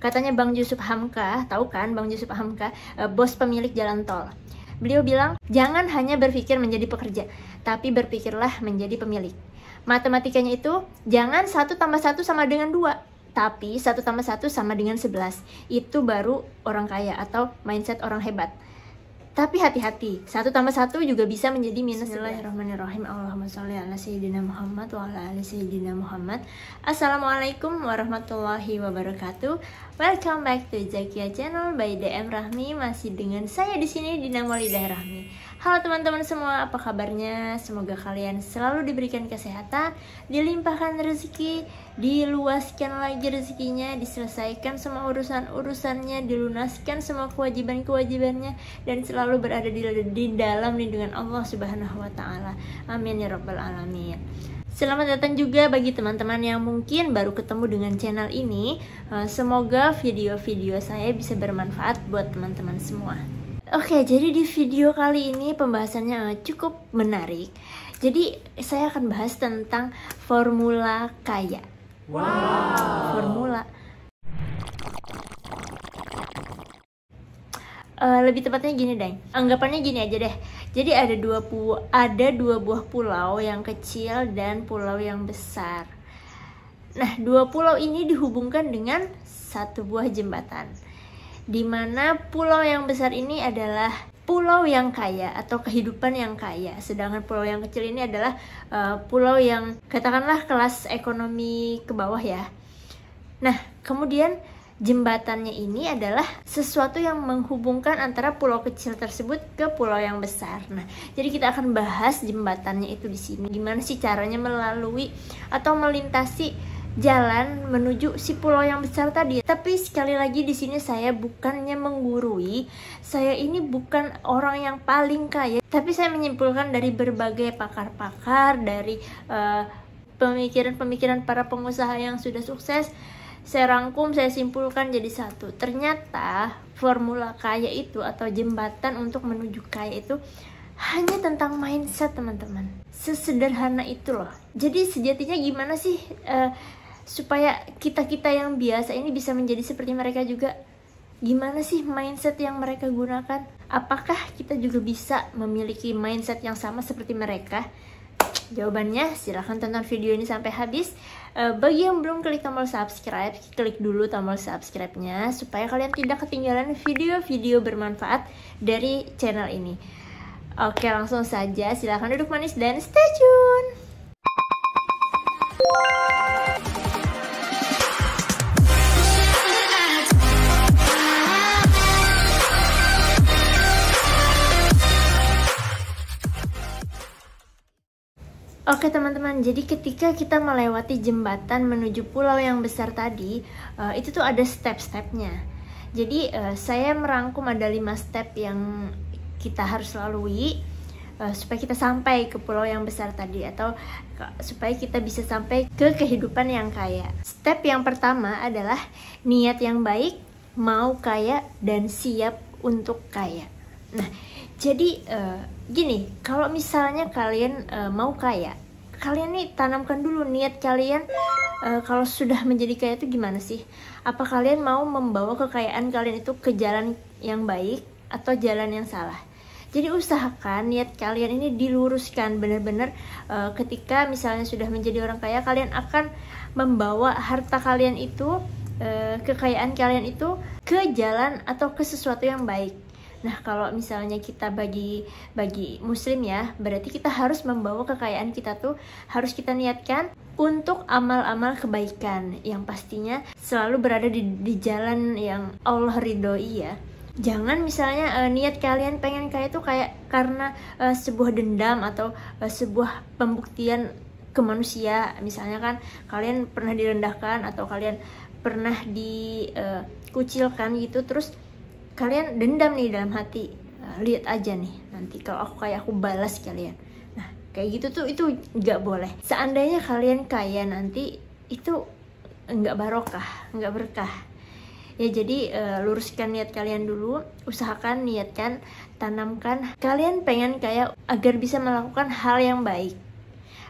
Katanya Bang Yusuf Hamka, tahu kan Bang Yusuf Hamka, e, bos pemilik jalan tol. Beliau bilang, jangan hanya berpikir menjadi pekerja, tapi berpikirlah menjadi pemilik. Matematikanya itu, jangan satu tambah satu sama dengan dua, tapi satu tambah satu sama dengan sebelas. Itu baru orang kaya atau mindset orang hebat. Tapi hati-hati, satu tambah satu juga bisa menjadi minus Bismillahirrahmanirrahim Allahumma sholli ala Sayyidina Muhammad wa ala ali Sayyidina Muhammad Assalamualaikum warahmatullahi wabarakatuh Welcome back to Zakia Channel by DM Rahmi Masih dengan saya di sini Dina Molidah Rahmi Halo teman-teman semua, apa kabarnya? Semoga kalian selalu diberikan kesehatan, dilimpahkan rezeki, diluaskan lagi rezekinya, diselesaikan semua urusan-urusannya, dilunaskan semua kewajiban-kewajibannya, dan selalu berada di, di dalam lindungan Allah Subhanahu wa Ta'ala. Amin ya Rabbal 'Alamin. Selamat datang juga bagi teman-teman yang mungkin baru ketemu dengan channel ini. Eh, semoga video-video saya bisa bermanfaat buat teman-teman semua. Oke, jadi di video kali ini pembahasannya cukup menarik. Jadi saya akan bahas tentang formula kaya. Wow. Formula. Uh, lebih tepatnya gini deh. Anggapannya gini aja deh. Jadi ada dua pu ada dua buah pulau yang kecil dan pulau yang besar. Nah, dua pulau ini dihubungkan dengan satu buah jembatan di mana pulau yang besar ini adalah pulau yang kaya atau kehidupan yang kaya, sedangkan pulau yang kecil ini adalah uh, pulau yang katakanlah kelas ekonomi ke bawah ya. Nah, kemudian jembatannya ini adalah sesuatu yang menghubungkan antara pulau kecil tersebut ke pulau yang besar. Nah, jadi kita akan bahas jembatannya itu di sini. Gimana sih caranya melalui atau melintasi jalan menuju si pulau yang besar tadi. Tapi sekali lagi di sini saya bukannya menggurui, saya ini bukan orang yang paling kaya, tapi saya menyimpulkan dari berbagai pakar-pakar, dari eh, pemikiran-pemikiran uh, para pengusaha yang sudah sukses, saya rangkum, saya simpulkan jadi satu. Ternyata formula kaya itu atau jembatan untuk menuju kaya itu hanya tentang mindset teman-teman. Sesederhana itu loh. Jadi sejatinya gimana sih? Uh, supaya kita-kita yang biasa ini bisa menjadi seperti mereka juga gimana sih mindset yang mereka gunakan apakah kita juga bisa memiliki mindset yang sama seperti mereka Jawabannya silahkan tonton video ini sampai habis eh, Bagi yang belum klik tombol subscribe, klik dulu tombol subscribe-nya Supaya kalian tidak ketinggalan video-video bermanfaat dari channel ini Oke langsung saja silahkan duduk manis dan stay tune Oke teman-teman, jadi ketika kita melewati jembatan menuju pulau yang besar tadi, uh, itu tuh ada step-stepnya. Jadi uh, saya merangkum ada lima step yang kita harus lalui uh, supaya kita sampai ke pulau yang besar tadi atau supaya kita bisa sampai ke kehidupan yang kaya. Step yang pertama adalah niat yang baik, mau kaya dan siap untuk kaya. Nah, jadi uh, gini kalau misalnya kalian uh, mau kaya kalian nih tanamkan dulu niat kalian uh, kalau sudah menjadi kaya itu gimana sih apa kalian mau membawa kekayaan kalian itu ke jalan yang baik atau jalan yang salah jadi usahakan niat kalian ini diluruskan benar-benar uh, ketika misalnya sudah menjadi orang kaya kalian akan membawa harta kalian itu uh, kekayaan kalian itu ke jalan atau ke sesuatu yang baik Nah, kalau misalnya kita bagi bagi muslim ya, berarti kita harus membawa kekayaan kita tuh harus kita niatkan untuk amal-amal kebaikan yang pastinya selalu berada di, di jalan yang Allah ridhoi ya. Jangan misalnya uh, niat kalian pengen kaya itu kayak karena uh, sebuah dendam atau uh, sebuah pembuktian ke manusia misalnya kan kalian pernah direndahkan atau kalian pernah dikucilkan uh, gitu terus kalian dendam nih dalam hati nah, lihat aja nih nanti kalau aku kayak aku balas kalian nah kayak gitu tuh itu nggak boleh seandainya kalian kaya nanti itu nggak barokah nggak berkah ya jadi uh, luruskan niat kalian dulu usahakan niatkan tanamkan kalian pengen kaya agar bisa melakukan hal yang baik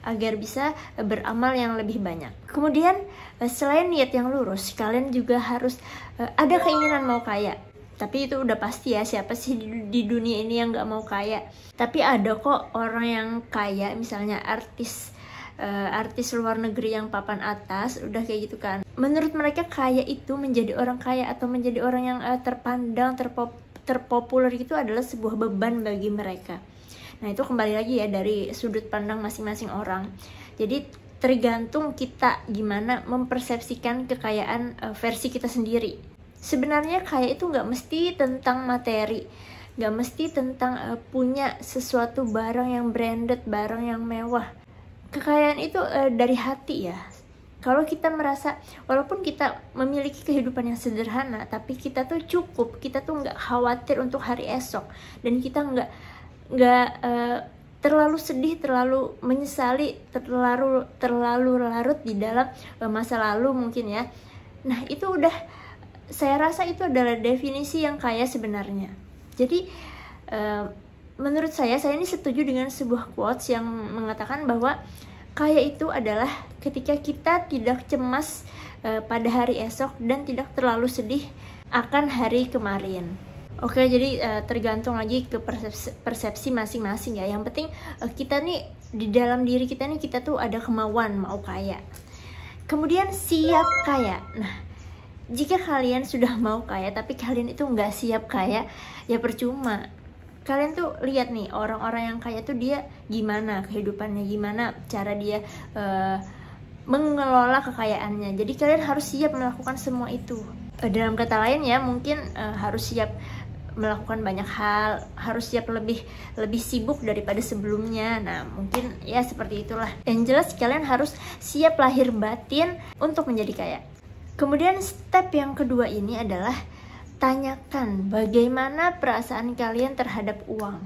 agar bisa beramal yang lebih banyak. Kemudian eh, selain niat yang lurus, kalian juga harus eh, ada keinginan mau kaya tapi itu udah pasti ya siapa sih di dunia ini yang nggak mau kaya tapi ada kok orang yang kaya misalnya artis uh, artis luar negeri yang papan atas udah kayak gitu kan menurut mereka kaya itu menjadi orang kaya atau menjadi orang yang uh, terpandang terpop terpopuler itu adalah sebuah beban bagi mereka nah itu kembali lagi ya dari sudut pandang masing-masing orang jadi tergantung kita gimana mempersepsikan kekayaan eh, versi kita sendiri sebenarnya kaya itu nggak mesti tentang materi nggak mesti tentang uh, punya sesuatu barang yang branded barang yang mewah kekayaan itu uh, dari hati ya kalau kita merasa walaupun kita memiliki kehidupan yang sederhana tapi kita tuh cukup kita tuh nggak khawatir untuk hari esok dan kita nggak nggak uh, terlalu sedih terlalu menyesali terlalu terlalu larut di dalam masa lalu mungkin ya nah itu udah saya rasa itu adalah definisi yang kaya sebenarnya. Jadi uh, menurut saya saya ini setuju dengan sebuah quotes yang mengatakan bahwa kaya itu adalah ketika kita tidak cemas uh, pada hari esok dan tidak terlalu sedih akan hari kemarin. Oke, jadi uh, tergantung lagi ke persepsi, masing-masing ya. Yang penting uh, kita nih di dalam diri kita nih kita tuh ada kemauan mau kaya. Kemudian siap kaya. Nah, jika kalian sudah mau kaya tapi kalian itu nggak siap kaya ya percuma kalian tuh lihat nih orang-orang yang kaya tuh dia gimana kehidupannya gimana cara dia uh, mengelola kekayaannya jadi kalian harus siap melakukan semua itu eh, dalam kata lain ya mungkin uh, harus siap melakukan banyak hal harus siap lebih lebih sibuk daripada sebelumnya nah mungkin ya seperti itulah yang jelas kalian harus siap lahir batin untuk menjadi kaya Kemudian step yang kedua ini adalah tanyakan bagaimana perasaan kalian terhadap uang.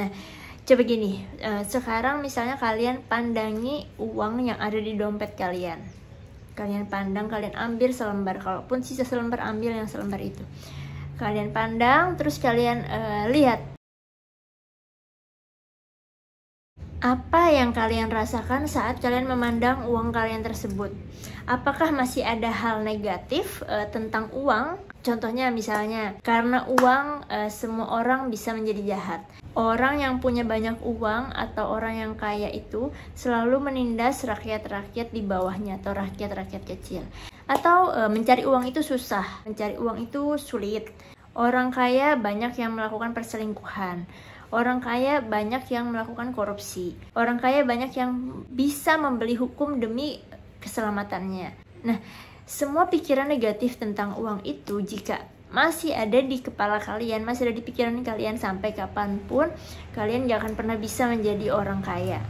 Nah, coba gini, eh, sekarang misalnya kalian pandangi uang yang ada di dompet kalian. Kalian pandang, kalian ambil selembar, kalaupun sisa selembar ambil yang selembar itu. Kalian pandang, terus kalian uh, lihat Apa yang kalian rasakan saat kalian memandang uang kalian tersebut? Apakah masih ada hal negatif e, tentang uang? Contohnya misalnya, karena uang e, semua orang bisa menjadi jahat. Orang yang punya banyak uang atau orang yang kaya itu selalu menindas rakyat-rakyat di bawahnya atau rakyat-rakyat kecil. Atau e, mencari uang itu susah, mencari uang itu sulit. Orang kaya banyak yang melakukan perselingkuhan Orang kaya banyak yang melakukan korupsi. Orang kaya banyak yang bisa membeli hukum demi keselamatannya. Nah, semua pikiran negatif tentang uang itu jika masih ada di kepala kalian, masih ada di pikiran kalian sampai kapanpun, kalian gak akan pernah bisa menjadi orang kaya.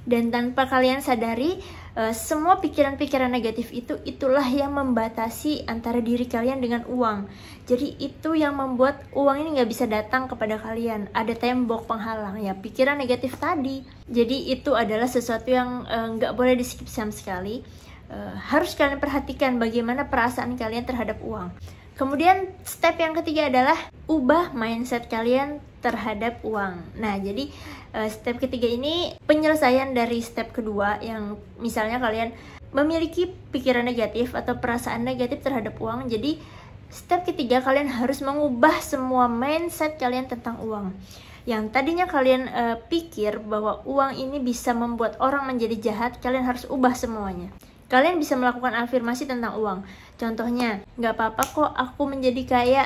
Dan tanpa kalian sadari, Eh, semua pikiran-pikiran negatif itu itulah yang membatasi antara diri kalian dengan uang. Jadi itu yang membuat uang ini nggak bisa datang kepada kalian. Ada tembok penghalang ya pikiran negatif tadi. Jadi itu adalah sesuatu yang uh, boleh di skip sama sekali. Uh, harus kalian perhatikan bagaimana perasaan kalian terhadap uang. Kemudian step yang ketiga adalah ubah mindset kalian terhadap uang. Nah, jadi Eh, step ketiga ini penyelesaian dari step kedua yang misalnya kalian memiliki pikiran negatif atau perasaan negatif terhadap uang jadi step ketiga kalian harus mengubah semua mindset kalian tentang uang yang tadinya kalian uh, pikir bahwa uang ini bisa membuat orang menjadi jahat kalian harus ubah semuanya kalian bisa melakukan afirmasi tentang uang contohnya nggak apa-apa kok aku menjadi kaya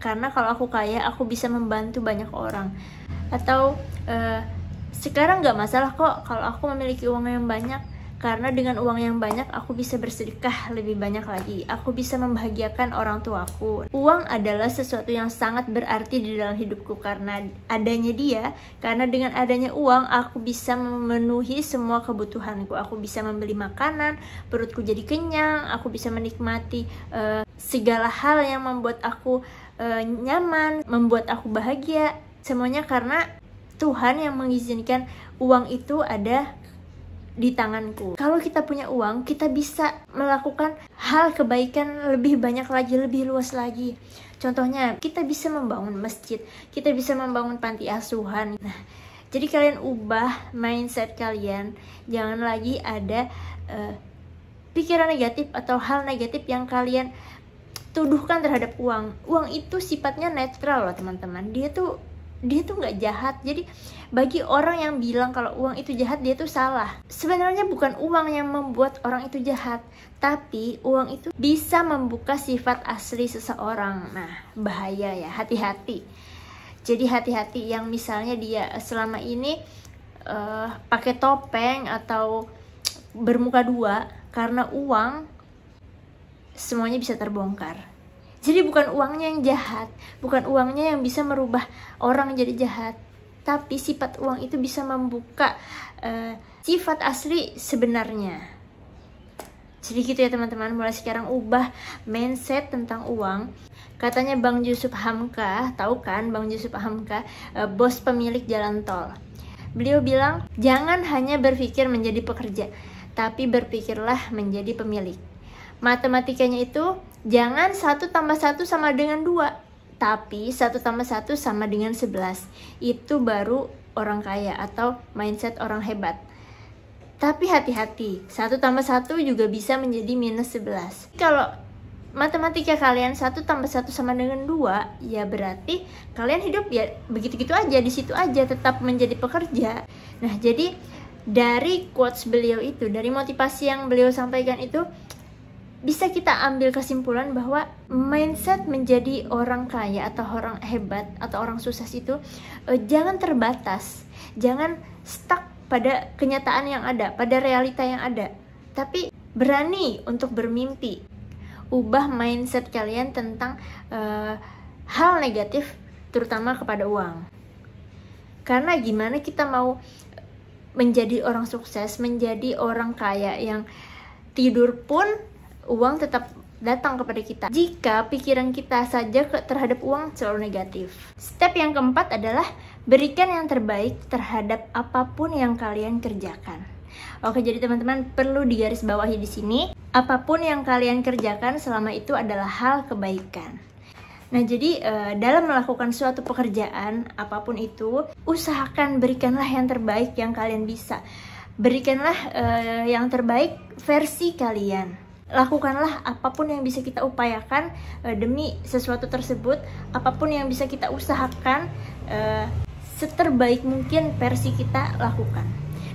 karena kalau aku kaya aku bisa membantu banyak orang atau uh, sekarang nggak masalah kok kalau aku memiliki uang yang banyak karena dengan uang yang banyak aku bisa bersedekah lebih banyak lagi aku bisa membahagiakan orang tuaku uang adalah sesuatu yang sangat berarti di dalam hidupku karena adanya dia karena dengan adanya uang aku bisa memenuhi semua kebutuhanku aku bisa membeli makanan perutku jadi kenyang aku bisa menikmati uh, segala hal yang membuat aku uh, nyaman, membuat aku bahagia. Semuanya karena Tuhan yang mengizinkan uang itu ada di tanganku. Kalau kita punya uang, kita bisa melakukan hal kebaikan lebih banyak lagi, lebih luas lagi. Contohnya, kita bisa membangun masjid, kita bisa membangun panti asuhan. Nah, jadi kalian ubah mindset kalian, jangan lagi ada uh, pikiran negatif atau hal negatif yang kalian tuduhkan terhadap uang uang itu sifatnya netral loh teman-teman dia tuh dia tuh nggak jahat jadi bagi orang yang bilang kalau uang itu jahat dia tuh salah sebenarnya bukan uang yang membuat orang itu jahat tapi uang itu bisa membuka sifat asli seseorang nah bahaya ya hati-hati jadi hati-hati yang misalnya dia eh, selama ini uh, pakai topeng atau bermuka dua karena uang semuanya bisa terbongkar. Jadi bukan uangnya yang jahat, bukan uangnya yang bisa merubah orang jadi jahat, tapi sifat uang itu bisa membuka uh, sifat asli sebenarnya. Jadi gitu ya teman-teman, mulai sekarang ubah mindset tentang uang. Katanya Bang Yusuf Hamka, tahu kan Bang Yusuf Hamka, uh, bos pemilik jalan tol. Beliau bilang, "Jangan hanya berpikir menjadi pekerja, tapi berpikirlah menjadi pemilik." matematikanya itu jangan satu tambah satu sama dengan dua, tapi satu tambah satu sama dengan sebelas. itu baru orang kaya atau mindset orang hebat tapi hati-hati, 1 tambah satu juga bisa menjadi minus sebelas. Kalau matematika kalian satu tambah satu sama dengan dua, Ya berarti kalian hidup ya begitu-gitu aja, di situ aja tetap menjadi pekerja Nah jadi dari quotes beliau itu, dari motivasi yang beliau sampaikan itu bisa kita ambil kesimpulan bahwa mindset menjadi orang kaya atau orang hebat atau orang sukses itu uh, jangan terbatas, jangan stuck pada kenyataan yang ada, pada realita yang ada, tapi berani untuk bermimpi. Ubah mindset kalian tentang uh, hal negatif terutama kepada uang. Karena gimana kita mau menjadi orang sukses, menjadi orang kaya yang tidur pun uang tetap datang kepada kita jika pikiran kita saja terhadap uang selalu negatif. Step yang keempat adalah berikan yang terbaik terhadap apapun yang kalian kerjakan. Oke, jadi teman-teman perlu bawahi di sini, apapun yang kalian kerjakan selama itu adalah hal kebaikan. Nah, jadi eh, dalam melakukan suatu pekerjaan apapun itu, usahakan berikanlah yang terbaik yang kalian bisa. Berikanlah eh, yang terbaik versi kalian lakukanlah apapun yang bisa kita upayakan uh, demi sesuatu tersebut, apapun yang bisa kita usahakan uh, seterbaik mungkin versi kita lakukan.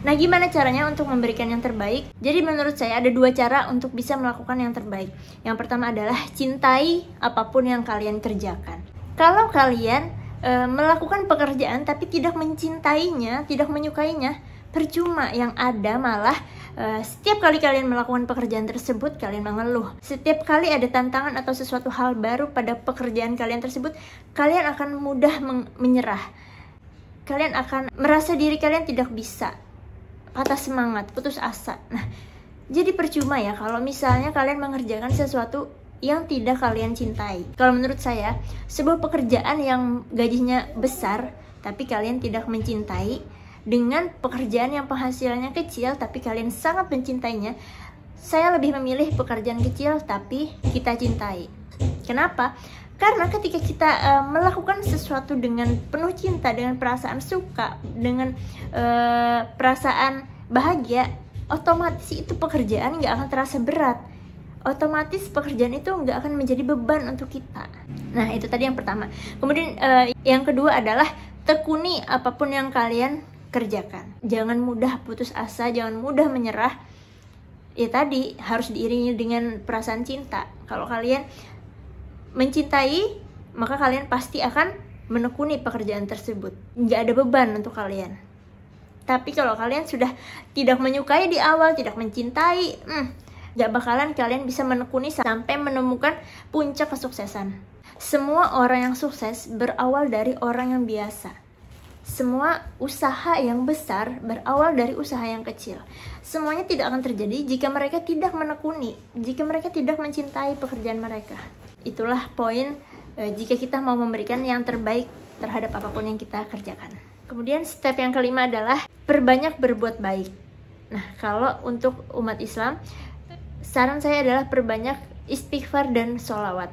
Nah, gimana caranya untuk memberikan yang terbaik? Jadi menurut saya ada dua cara untuk bisa melakukan yang terbaik. Yang pertama adalah cintai apapun yang kalian kerjakan. Kalau kalian e, melakukan pekerjaan tapi tidak mencintainya, tidak menyukainya, percuma yang ada malah Eh, setiap kali kalian melakukan pekerjaan tersebut kalian mengeluh setiap kali ada tantangan atau sesuatu hal baru pada pekerjaan kalian tersebut kalian akan mudah menyerah kalian akan merasa diri kalian tidak bisa patah semangat putus asa nah jadi percuma ya kalau misalnya kalian mengerjakan sesuatu yang tidak kalian cintai. Kalau menurut saya, sebuah pekerjaan yang gajinya besar tapi kalian tidak mencintai dengan pekerjaan yang penghasilannya kecil tapi kalian sangat mencintainya saya lebih memilih pekerjaan kecil tapi kita cintai kenapa karena ketika kita uh, melakukan sesuatu dengan penuh cinta dengan perasaan suka dengan uh, perasaan bahagia otomatis itu pekerjaan nggak akan terasa berat otomatis pekerjaan itu nggak akan menjadi beban untuk kita nah itu tadi yang pertama kemudian uh, yang kedua adalah tekuni apapun yang kalian kerjakan. Jangan mudah putus asa, jangan mudah menyerah. Ya tadi harus diiringi dengan perasaan cinta. Kalau kalian mencintai, maka kalian pasti akan menekuni pekerjaan tersebut. Nggak ada beban untuk kalian. Tapi kalau kalian sudah tidak menyukai di awal, tidak mencintai, hmm, gak bakalan kalian bisa menekuni sampai menemukan puncak kesuksesan. Semua orang yang sukses berawal dari orang yang biasa semua usaha yang besar berawal dari usaha yang kecil. Semuanya tidak akan terjadi jika mereka tidak menekuni, jika mereka tidak mencintai pekerjaan mereka. Itulah poin e, jika kita mau memberikan yang terbaik terhadap apapun yang kita kerjakan. Kemudian step yang kelima adalah perbanyak berbuat baik. Nah, kalau untuk umat Islam, saran saya adalah perbanyak istighfar dan sholawat.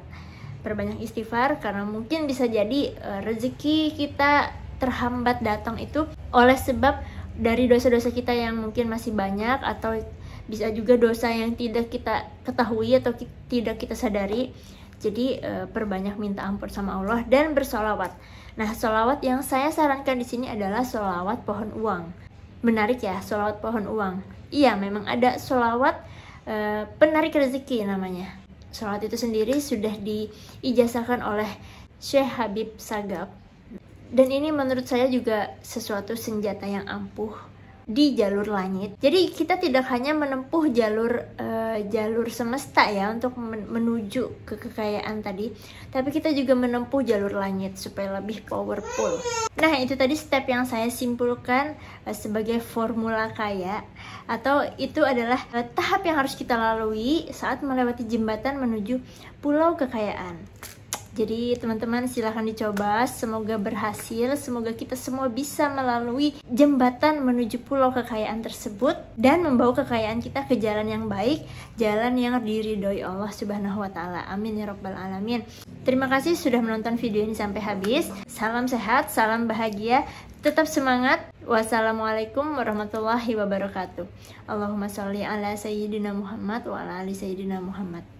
Perbanyak istighfar karena mungkin bisa jadi eh, rezeki kita terhambat datang itu oleh sebab dari dosa-dosa kita yang mungkin masih banyak atau bisa juga dosa yang tidak kita ketahui atau ki tidak kita sadari. Jadi e, perbanyak minta ampun sama Allah dan bersolawat. Nah, solawat yang saya sarankan di sini adalah solawat pohon uang. Menarik ya, solawat pohon uang. Iya, memang ada solawat e, penarik rezeki namanya. Solawat itu sendiri sudah diijazahkan oleh Syekh Habib Sagap dan ini menurut saya juga sesuatu senjata yang ampuh di jalur langit. Jadi kita tidak hanya menempuh jalur uh, jalur semesta ya untuk menuju ke kekayaan tadi, tapi kita juga menempuh jalur langit supaya lebih powerful. Nah, itu tadi step yang saya simpulkan eh, sebagai formula kaya atau itu adalah eh, tahap yang harus kita lalui saat melewati jembatan menuju pulau kekayaan. Jadi teman-teman silahkan dicoba, semoga berhasil, semoga kita semua bisa melalui jembatan menuju pulau kekayaan tersebut dan membawa kekayaan kita ke jalan yang baik, jalan yang diridhoi Allah Subhanahu wa taala. Amin ya rabbal alamin. Terima kasih sudah menonton video ini sampai habis. Salam sehat, salam bahagia, tetap semangat. Wassalamualaikum warahmatullahi wabarakatuh. Allahumma sholli ala sayyidina Muhammad wa ala ali sayyidina Muhammad.